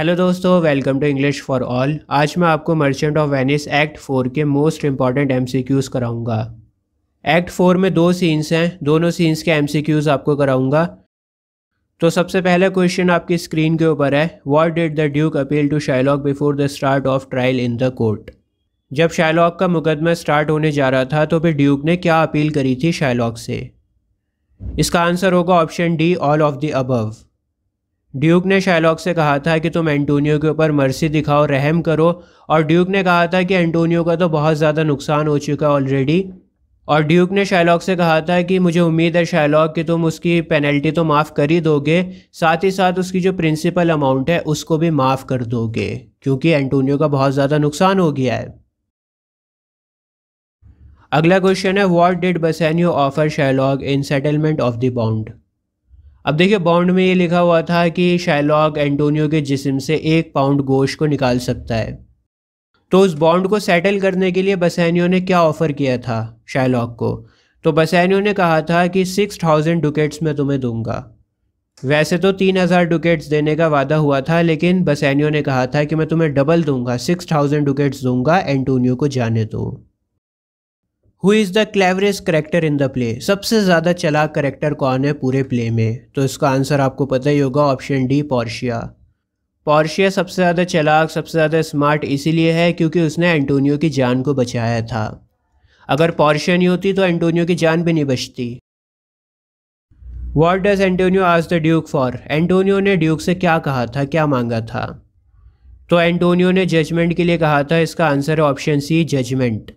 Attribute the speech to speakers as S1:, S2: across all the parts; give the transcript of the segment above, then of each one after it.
S1: Hello दोस्तों welcome to English for all आज मैं आपको Merchant of Venice act four के मोस्ट इंपॉर्टेंट एमसीक्यूज कराऊंगा एक्ट फोर में दो सीन्स हैं दोनों सीन्स के एमसीक्यूज आपको कराऊंगा तो सबसे पहला क्वेश्चन आपकी स्क्रीन के ऊपर है what did the duke appeal to Shylock before the start of trial in the court जब शाइलॉक का मुकदमा स्टार्ट होने जा रहा था तो फिर ड्यूक ने क्या अपील करी थी शाइलॉक से इसका आंसर होगा option D all of the above duke ने शैलॉक से कहा था कि तुम एंटोनियो के ऊपर मर्सी दिखाओ रहम करो और ड्यूक ने कहा था कि एंटोनियो का तो बहुत ज़्यादा नुकसान हो चुका है ऑलरेडी और ड्यूक ने शैलॉक से कहा था कि मुझे उम्मीद है शैलॉक कि तुम उसकी पेनल्टी तो माफ़ कर ही दोगे साथ ही साथ उसकी जो प्रिंसिपल अमाउंट है उसको भी माफ़ कर दोगे क्योंकि एंटोनियो का बहुत ज़्यादा नुकसान हो गया है अगला क्वेश्चन है what did you offer Shylock in settlement of the bond अब देखिए बॉन्ड में ये लिखा हुआ था कि शाइलॉग एंटोनियो के जिसम से एक पाउंड गोश्त को निकाल सकता है तो उस बॉन्ड को सेटल करने के लिए बसैनियो ने क्या ऑफ़र किया था शाइलॉग को तो बसैनियो ने कहा था कि सिक्स थाउजेंड डुकेट्स मैं तुम्हें दूंगा वैसे तो तीन हज़ार डुकेट्स देने का वादा हुआ था लेकिन बसैनियो ने कहा था कि मैं तुम्हें डबल दूंगा सिक्स थाउजेंड डुकेट्स दूंगा एंटोनियो को जाने दो who is the cleverest character in the play सबसे ज़्यादा चला करेक्टर कौन है पूरे प्ले में तो इसका आंसर आपको पता ही होगा ऑप्शन डी पॉर्शिया पॉर्शिया सबसे ज़्यादा चलाक सबसे ज़्यादा स्मार्ट इसीलिए है क्योंकि उसने एंटोनियो की जान को बचाया था अगर पॉर्शिया नहीं होती तो एंटोनियो की जान भी नहीं बचती what does Antonio ask the duke for Antonio ने ड्यूक से क्या कहा था क्या मांगा था तो एंटोनियो ने जजमेंट के लिए कहा था इसका आंसर है ऑप्शन सी जजमेंट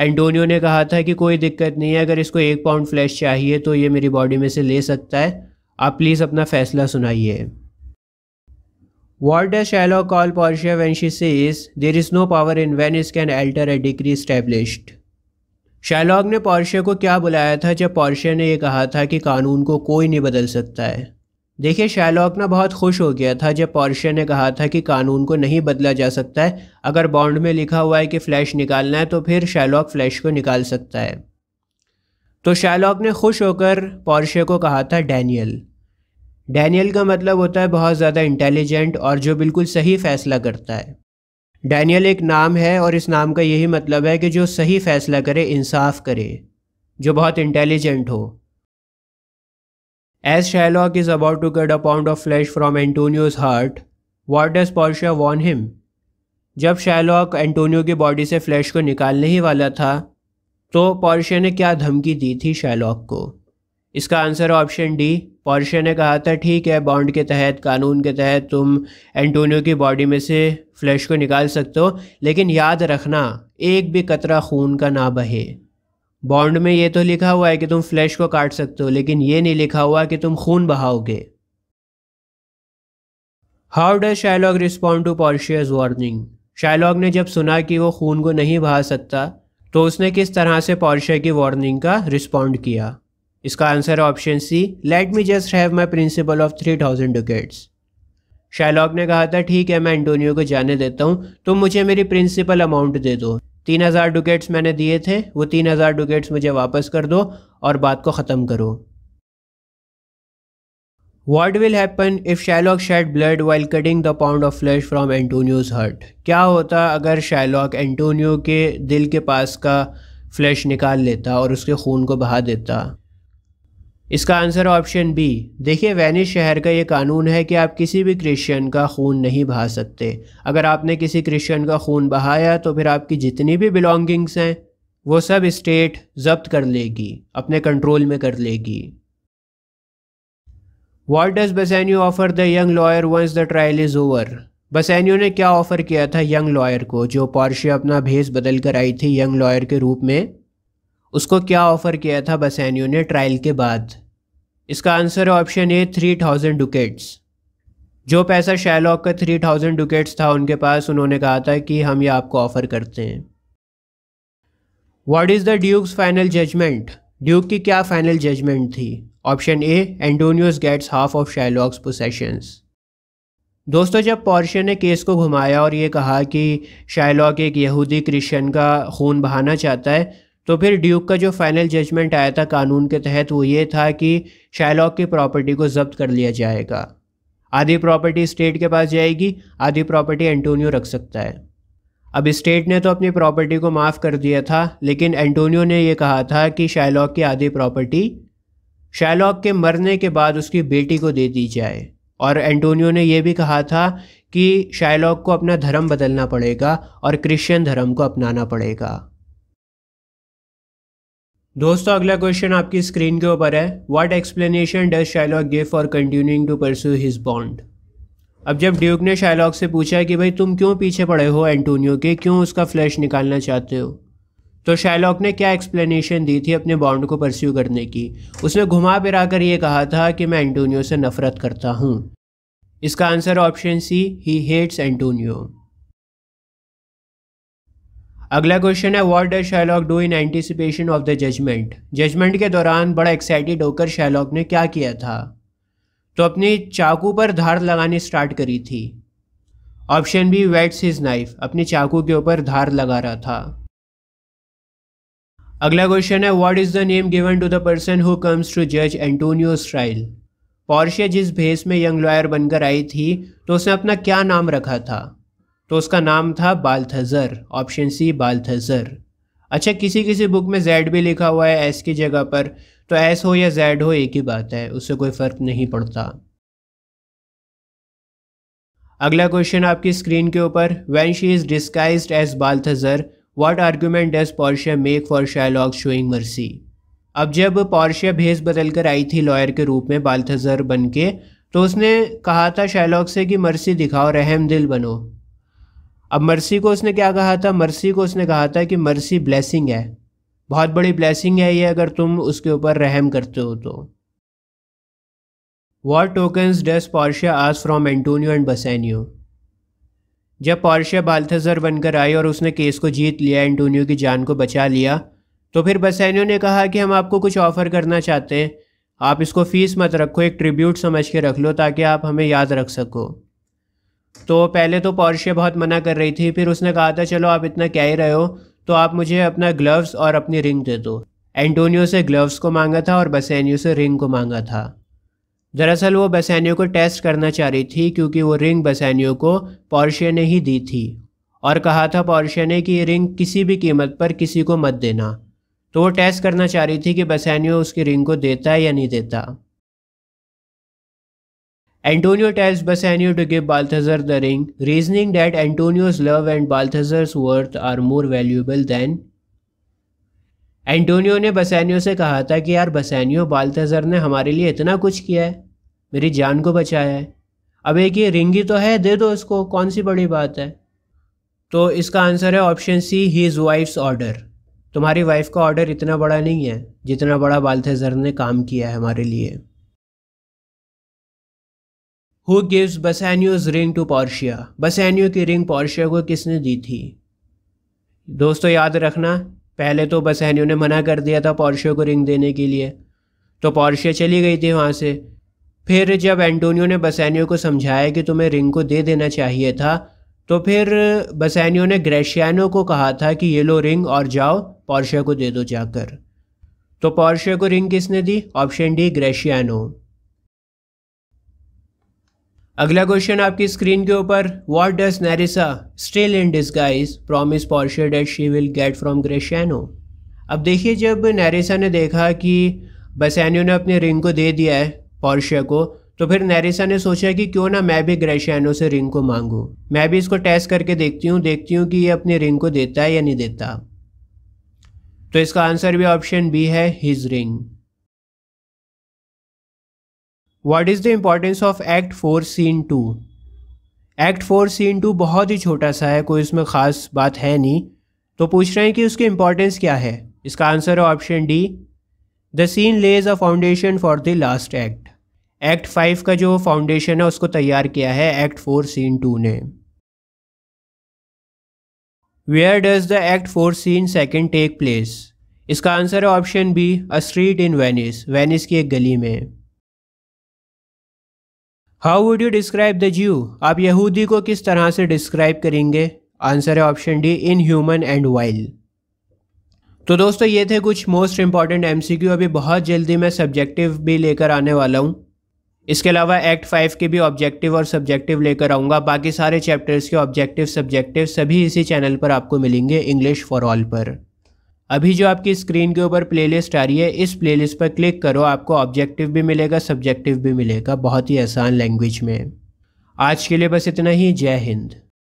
S1: एंटोनियो ने कहा था कि कोई दिक्कत नहीं है अगर इसको एक पाउंड फ्लैश चाहिए तो ये मेरी बॉडी में से ले सकता है आप प्लीज़ अपना फैसला सुनाइए What does call call Portia से she there is no power in Venice is can alter a decree established Shylock ने पॉर्शे को क्या बुलाया था जब पॉर्शे ने यह कहा था कि कानून को कोई नहीं बदल सकता है देखिए शैलॉक ना बहुत खुश हो गया था जब पॉर्शे ने कहा था कि कानून को नहीं बदला जा सकता है अगर बॉन्ड में लिखा हुआ है कि फ़्लैश निकालना है तो फिर शैलॉक फ़्लैश को निकाल सकता है तो शैलॉक ने खुश होकर पॉर्शे को कहा था डैनियल डैनियल का मतलब होता है बहुत ज़्यादा इंटेलिजेंट और जो बिल्कुल सही फ़ैसला करता है डैनियल एक नाम है और इस नाम का यही मतलब है कि जो सही फ़ैसला करे इंसाफ करे जो बहुत इंटेलिजेंट हो As Shylock is about to cut a pound of flesh from Antonio's heart, what does Portia warn him? जब शैलॉक एंटोनियो की बॉडी से फ्लैश को निकालने ही वाला था तो पॉर्शिया ने क्या धमकी दी थी शैलॉक को इसका आंसर ऑप्शन डी पॉर्शे ने कहा था ठीक है बॉन्ड के तहत कानून के तहत तुम एंटोनियो की बॉडी में से फ्लैश को निकाल सकते हो लेकिन याद रखना एक भी कतरा खून का ना बहे बॉन्ड में ये तो लिखा हुआ है कि तुम फ्लैश को काट सकते हो लेकिन ये नहीं लिखा हुआ कि तुम खून बहाओगे how does Shylock respond to Portia's warning Shylock ने जब सुना कि वो खून को नहीं बहा सकता तो उसने किस तरह से पॉर्शिया की वार्निंग का रिस्पॉन्ड किया इसका answer option C let me just have my principal of three thousand ducats Shylock ने कहा था ठीक है मैं एंटोनियो को जाने देता हूँ तुम तो मुझे मेरी प्रिंसिपल अमाउंट दे दो तीन हज़ार डुकेट्स मैंने दिए थे वो तीन हज़ार डुकेट्स मुझे वापस कर दो और बात को ख़त्म करो what will happen if Shylock shed blood while cutting the pound of flesh from Antonio's heart क्या होता अगर शैलॉक एंटोनियो के दिल के पास का फ्लैश निकाल लेता और उसके खून को बहा देता इसका आंसर ऑप्शन बी देखिए वेनिस शहर का ये कानून है कि आप किसी भी क्रिश्चियन का खून नहीं बहा सकते अगर आपने किसी क्रिश्चियन का खून बहाया तो फिर आपकी जितनी भी बिलोंगिंग्स हैं वो सब स्टेट जब्त कर लेगी अपने कंट्रोल में कर लेगी what does Bassanio offer the young lawyer once the trial is over Bassanio ने क्या ऑफ़र किया था यंग लॉयर को जो पॉर्शे अपना भेस बदल कर आई थी यंग लॉयर के रूप में उसको क्या ऑफ़र किया था बसैनियो ने ट्रायल के बाद इसका answer option A three thousand ducats जो पैसा शैलॉक का थ्री थाउजेंड डुकेट्स था उनके पास उन्होंने कहा था कि हम ये आपको ऑफ़र करते हैं what is the Duke's final judgement duke की क्या फाइनल जजमेंट थी option A Antonio's gets half of Shylock's possessions दोस्तों जब पॉर्शे ने केस को घुमाया और ये कहा कि शाइलॉक एक यहूदी क्रिश्चियन का खून बहाना चाहता है तो फिर ड्यूक का जो फाइनल जजमेंट आया था कानून के तहत वो ये था कि शाइलॉक की प्रॉपर्टी को जब्त कर लिया जाएगा आधी प्रॉपर्टी स्टेट के पास जाएगी आधी प्रॉपर्टी एंटोनियो रख सकता है अब स्टेट ने तो अपनी प्रॉपर्टी को माफ़ कर दिया था लेकिन एंटोनियो ने यह कहा था कि शाइलॉक की आधी प्रॉपर्टी शैलॉक के मरने के बाद उसकी बेटी को दे दी जाए और एंटोनियो ने यह भी कहा था कि शाइलॉक को अपना धर्म बदलना पड़ेगा और क्रिश्चियन धर्म को अपनाना पड़ेगा दोस्तों अगला क्वेश्चन आपकी स्क्रीन के ऊपर है what explanation does Shylock give for continuing to pursue his bond अब जब ड्यूक ने शाइलॉग से पूछा कि भाई तुम क्यों पीछे पड़े हो एंटोनियो के क्यों उसका फ्लैश निकालना चाहते हो तो शाइलॉग ने क्या एक्सप्लेनेशन दी थी अपने बॉन्ड को परस्यू करने की उसने घुमा फिरा कर ये कहा था कि मैं एंटोनियो से नफरत करता हूँ इसका answer option C he hates Antonio अगला क्वेश्चन है what does Shylock do in anticipation of the judgement judgement के दौरान बड़ा एक्साइटेड होकर शैलॉक ने क्या किया था तो अपनी चाकू पर धार लगानी स्टार्ट करी थी option B whets his knife अपनी चाकू के ऊपर धार लगा रहा था अगला क्वेश्चन है what is the name given to the person who comes to जज एंटोनियो स्ट्राइल पॉर्शे जिस भेस में यंग लॉयर बनकर आई थी तो उसने अपना क्या नाम रखा था तो उसका नाम था बालथजर ऑप्शन सी बालथजर अच्छा किसी किसी बुक में जेड भी लिखा हुआ है एस की जगह पर तो एस हो या जेड हो एक ही बात है उससे कोई फ़र्क नहीं पड़ता अगला क्वेश्चन आपकी स्क्रीन के ऊपर when she is disguised as Balthazar what argument does Portia make for Shylock showing mercy अब जब पॉर्शिया भेस बदल कर आई थी लॉयर के रूप में बालथजर बन के तो उसने कहा था शैलॉग से कि मर्सी दिखाओ रहम दिल बनो अब मर्सी को उसने क्या कहा था मर्सी को उसने कहा था कि मर्सी ब्लेसिंग है बहुत बड़ी ब्लेसिंग है ये अगर तुम उसके ऊपर रहम करते हो तो वॉट टोकन्स डस पॉर्शिया आज फ्रॉम एंटोनियो एंड बसैनियो जब पॉर्शिया बालथजर बनकर आई और उसने केस को जीत लिया एंटोनियो की जान को बचा लिया तो फिर बसैनियो ने कहा कि हम आपको कुछ ऑफ़र करना चाहते हैं आप इसको फीस मत रखो एक ट्रिब्यूट समझ के रख लो ताकि आप हमें याद रख सको तो पहले तो पॉर्शे बहुत मना कर रही थी फिर उसने कहा था चलो आप इतना क्या ही रहे हो तो आप मुझे अपना ग्लव्स और अपनी रिंग दे दो एंटोनियो से ग्लव्स को मांगा था और बसैनियो से रिंग को मांगा था दरअसल वो बसैनियो को टेस्ट करना चाह रही थी क्योंकि वो रिंग बसैनियो को पॉर्शे ने ही दी थी और कहा था पॉर्शे ने कि ये रिंग किसी भी कीमत पर किसी को मत देना तो वो टेस्ट करना चाह रही थी कि बसैनियो उसकी रिंग को देता है या नहीं देता Antonio tells Bassanio to give Balthazar the ring, reasoning that Antonio's love and Balthazar's worth are more valuable than Antonio ने बसैनियो से कहा था कि यार बसैनियो बालतजर ने हमारे लिए इतना कुछ किया है मेरी जान को बचाया है अब एक ये रिंग ही तो है दे दो इसको कौन सी बड़ी बात है तो इसका आंसर है option C his wife's order तुम्हारी वाइफ का ऑर्डर इतना बड़ा नहीं है जितना बड़ा बालथेजर ने काम किया है हमारे लिए who gives Bassanio's ring to Portia Bassanio की रिंग पॉर्शिया को किसने दी थी दोस्तों याद रखना पहले तो बसैनियो ने मना कर दिया था पॉर्शिया को रिंग देने के लिए तो पॉर्शिया चली गई थी वहाँ से फिर जब एंटोनियो ने बसैनियो को समझाया कि तुम्हें रिंग को दे देना चाहिए था तो फिर बसैनियो ने ग्रेशियानो को कहा था कि ये लो रिंग और जाओ पॉर्शिया को दे दो जाकर तो पॉर्शिया को रिंग किसने दी ऑप्शन डी ग्रेशियानो अगला क्वेश्चन आपकी स्क्रीन के ऊपर what does Nerissa still in disguise promise Portia that she will get from Gratiano अब देखिए जब नैरिसा ने देखा कि बसैनियो ने अपने रिंग को दे दिया है पॉर्शिया को तो फिर नैरिसा ने सोचा कि क्यों ना मैं भी ग्रेशैनो से रिंग को मांगूँ मैं भी इसको टेस्ट करके देखती हूँ देखती हूँ कि ये अपने रिंग को देता है या नहीं देता तो इसका आंसर भी ऑप्शन बी है his ring what is the importance of act four scene two act four scene two बहुत ही छोटा सा है कोई इसमें ख़ास बात है नहीं तो पूछ रहे हैं कि उसकी इम्पॉर्टेंस क्या है इसका आंसर है option D the scene lays a foundation for the last act act five का जो फाउंडेशन है उसको तैयार किया है एक्ट फोर सीन टू ने where does the act four scene second take place इसका आंसर है option B a street in Venice Venice की एक गली में how would you describe the Jew आप यहूदी को किस तरह से डिस्क्राइब करेंगे आंसर है option D inhuman and wild तो दोस्तों ये थे कुछ मोस्ट इंपॉर्टेंट क्यू अभी बहुत जल्दी मैं सब्जेक्टिव भी लेकर आने वाला हूँ इसके अलावा एक्ट फाइव के भी ऑब्जेक्टिव और सब्जेक्टिव लेकर आऊँगा बाकी सारे चैप्टर्स के ऑब्जेक्टिव सब्जेक्टिव सभी इसी चैनल पर आपको मिलेंगे इंग्लिश फॉर ऑल पर अभी जो आपकी स्क्रीन के ऊपर प्लेलिस्ट आ रही है इस प्लेलिस्ट पर क्लिक करो आपको ऑब्जेक्टिव भी मिलेगा सब्जेक्टिव भी मिलेगा बहुत ही आसान लैंग्वेज में आज के लिए बस इतना ही जय हिंद